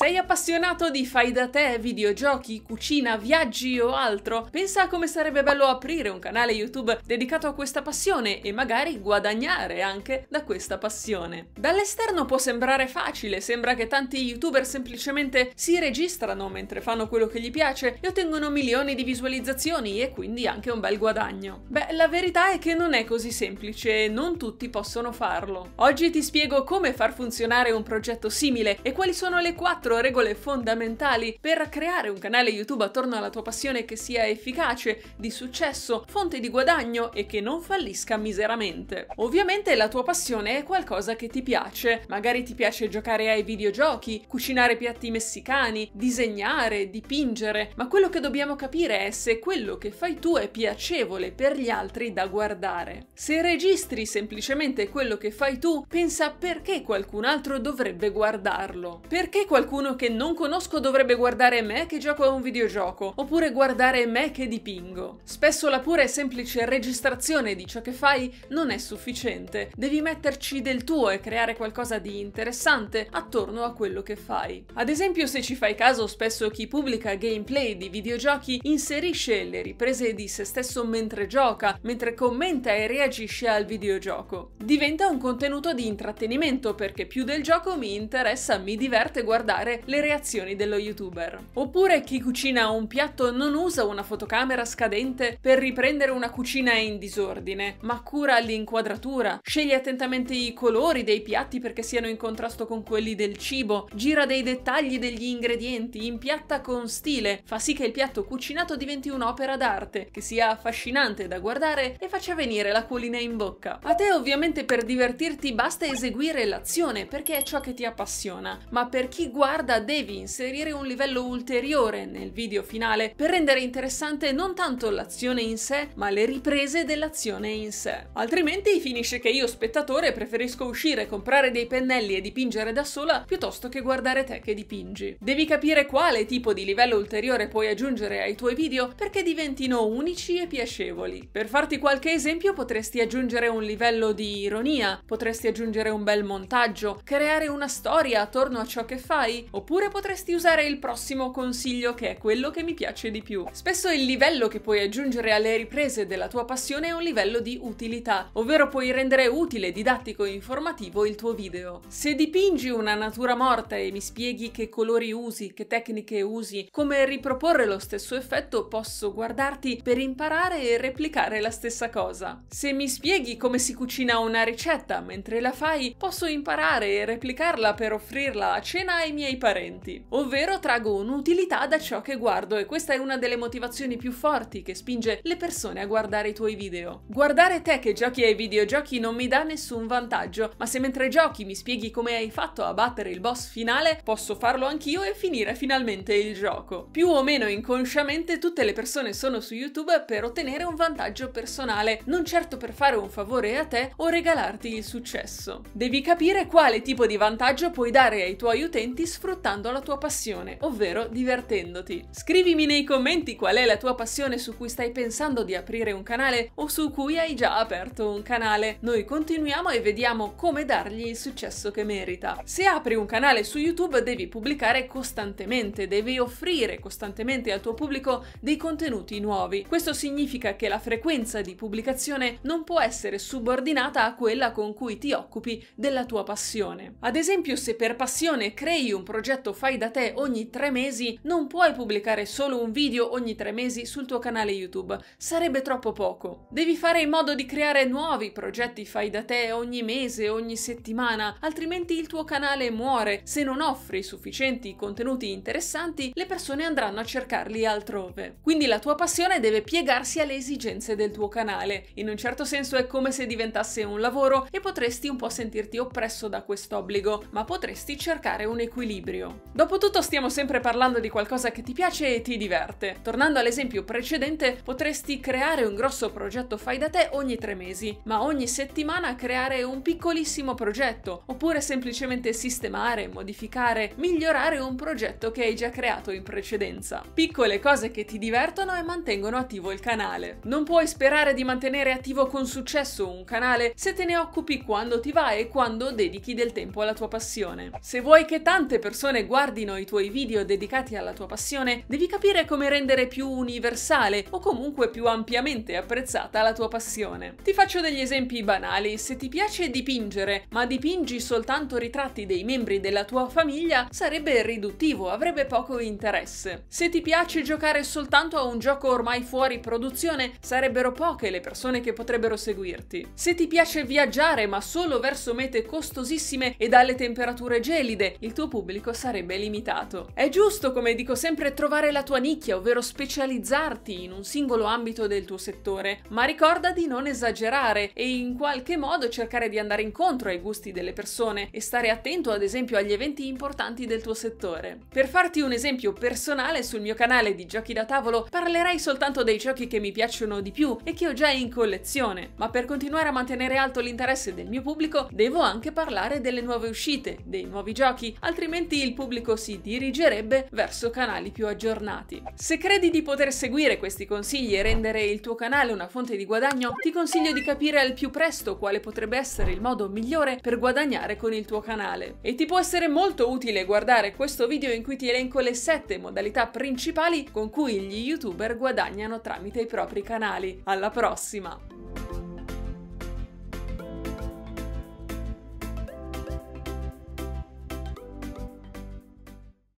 Sei appassionato di fai da te, videogiochi, cucina, viaggi o altro? Pensa a come sarebbe bello aprire un canale YouTube dedicato a questa passione e magari guadagnare anche da questa passione. Dall'esterno può sembrare facile, sembra che tanti youtuber semplicemente si registrano mentre fanno quello che gli piace e ottengono milioni di visualizzazioni e quindi anche un bel guadagno. Beh, la verità è che non è così semplice e non tutti possono farlo. Oggi ti spiego come far funzionare un progetto simile e quali sono le quattro quattro regole fondamentali per creare un canale YouTube attorno alla tua passione che sia efficace, di successo, fonte di guadagno e che non fallisca miseramente. Ovviamente la tua passione è qualcosa che ti piace, magari ti piace giocare ai videogiochi, cucinare piatti messicani, disegnare, dipingere, ma quello che dobbiamo capire è se quello che fai tu è piacevole per gli altri da guardare. Se registri semplicemente quello che fai tu, pensa perché qualcun altro dovrebbe guardarlo. Perché qualcuno qualcuno che non conosco dovrebbe guardare me che gioco a un videogioco, oppure guardare me che dipingo. Spesso la pura e semplice registrazione di ciò che fai non è sufficiente, devi metterci del tuo e creare qualcosa di interessante attorno a quello che fai. Ad esempio, se ci fai caso, spesso chi pubblica gameplay di videogiochi inserisce le riprese di se stesso mentre gioca, mentre commenta e reagisce al videogioco. Diventa un contenuto di intrattenimento perché più del gioco mi interessa, mi diverte guardare ascoltare le reazioni dello youtuber. Oppure chi cucina un piatto non usa una fotocamera scadente per riprendere una cucina in disordine, ma cura l'inquadratura, sceglie attentamente i colori dei piatti perché siano in contrasto con quelli del cibo, gira dei dettagli degli ingredienti, impiatta con stile, fa sì che il piatto cucinato diventi un'opera d'arte, che sia affascinante da guardare e faccia venire la colina in bocca. A te ovviamente per divertirti basta eseguire l'azione perché è ciò che ti appassiona, ma per chi guarda riguarda devi inserire un livello ulteriore nel video finale per rendere interessante non tanto l'azione in sé, ma le riprese dell'azione in sé. Altrimenti finisce che io spettatore preferisco uscire, comprare dei pennelli e dipingere da sola piuttosto che guardare te che dipingi. Devi capire quale tipo di livello ulteriore puoi aggiungere ai tuoi video perché diventino unici e piacevoli. Per farti qualche esempio potresti aggiungere un livello di ironia, potresti aggiungere un bel montaggio, creare una storia attorno a ciò che fai oppure potresti usare il prossimo consiglio che è quello che mi piace di più. Spesso il livello che puoi aggiungere alle riprese della tua passione è un livello di utilità, ovvero puoi rendere utile, didattico e informativo il tuo video. Se dipingi una natura morta e mi spieghi che colori usi, che tecniche usi, come riproporre lo stesso effetto, posso guardarti per imparare e replicare la stessa cosa. Se mi spieghi come si cucina una ricetta mentre la fai, posso imparare e replicarla per offrirla a cena ai miei miei parenti. Ovvero trago un'utilità da ciò che guardo e questa è una delle motivazioni più forti che spinge le persone a guardare i tuoi video. Guardare te che giochi ai videogiochi non mi dà nessun vantaggio, ma se mentre giochi mi spieghi come hai fatto a battere il boss finale, posso farlo anch'io e finire finalmente il gioco. Più o meno inconsciamente tutte le persone sono su YouTube per ottenere un vantaggio personale, non certo per fare un favore a te o regalarti il successo. Devi capire quale tipo di vantaggio puoi dare ai tuoi utenti sfruttando la tua passione, ovvero divertendoti. Scrivimi nei commenti qual è la tua passione su cui stai pensando di aprire un canale o su cui hai già aperto un canale. Noi continuiamo e vediamo come dargli il successo che merita. Se apri un canale su YouTube devi pubblicare costantemente, devi offrire costantemente al tuo pubblico dei contenuti nuovi. Questo significa che la frequenza di pubblicazione non può essere subordinata a quella con cui ti occupi della tua passione. Ad esempio, se per passione crei un progetto fai da te ogni tre mesi, non puoi pubblicare solo un video ogni tre mesi sul tuo canale YouTube, sarebbe troppo poco. Devi fare in modo di creare nuovi progetti fai da te ogni mese, ogni settimana, altrimenti il tuo canale muore. Se non offri sufficienti contenuti interessanti, le persone andranno a cercarli altrove. Quindi la tua passione deve piegarsi alle esigenze del tuo canale. In un certo senso è come se diventasse un lavoro e potresti un po' sentirti oppresso da questo obbligo, ma potresti cercare un equilibrio equilibrio. Dopotutto stiamo sempre parlando di qualcosa che ti piace e ti diverte. Tornando all'esempio precedente, potresti creare un grosso progetto fai da te ogni tre mesi, ma ogni settimana creare un piccolissimo progetto, oppure semplicemente sistemare, modificare, migliorare un progetto che hai già creato in precedenza. Piccole cose che ti divertono e mantengono attivo il canale. Non puoi sperare di mantenere attivo con successo un canale se te ne occupi quando ti va e quando dedichi del tempo alla tua passione. Se vuoi che tante persone persone guardino i tuoi video dedicati alla tua passione, devi capire come rendere più universale o comunque più ampiamente apprezzata la tua passione. Ti faccio degli esempi banali, se ti piace dipingere, ma dipingi soltanto ritratti dei membri della tua famiglia, sarebbe riduttivo, avrebbe poco interesse. Se ti piace giocare soltanto a un gioco ormai fuori produzione, sarebbero poche le persone che potrebbero seguirti. Se ti piace viaggiare ma solo verso mete costosissime e dalle temperature gelide, il tuo pubblico pubblico sarebbe limitato. È giusto, come dico sempre, trovare la tua nicchia, ovvero specializzarti in un singolo ambito del tuo settore, ma ricorda di non esagerare e in qualche modo cercare di andare incontro ai gusti delle persone e stare attento ad esempio agli eventi importanti del tuo settore. Per farti un esempio personale, sul mio canale di giochi da tavolo parlerai soltanto dei giochi che mi piacciono di più e che ho già in collezione, ma per continuare a mantenere alto l'interesse del mio pubblico devo anche parlare delle nuove uscite, dei nuovi giochi, altrimenti altrimenti il pubblico si dirigerebbe verso canali più aggiornati. Se credi di poter seguire questi consigli e rendere il tuo canale una fonte di guadagno, ti consiglio di capire al più presto quale potrebbe essere il modo migliore per guadagnare con il tuo canale. E ti può essere molto utile guardare questo video in cui ti elenco le 7 modalità principali con cui gli youtuber guadagnano tramite i propri canali. Alla prossima!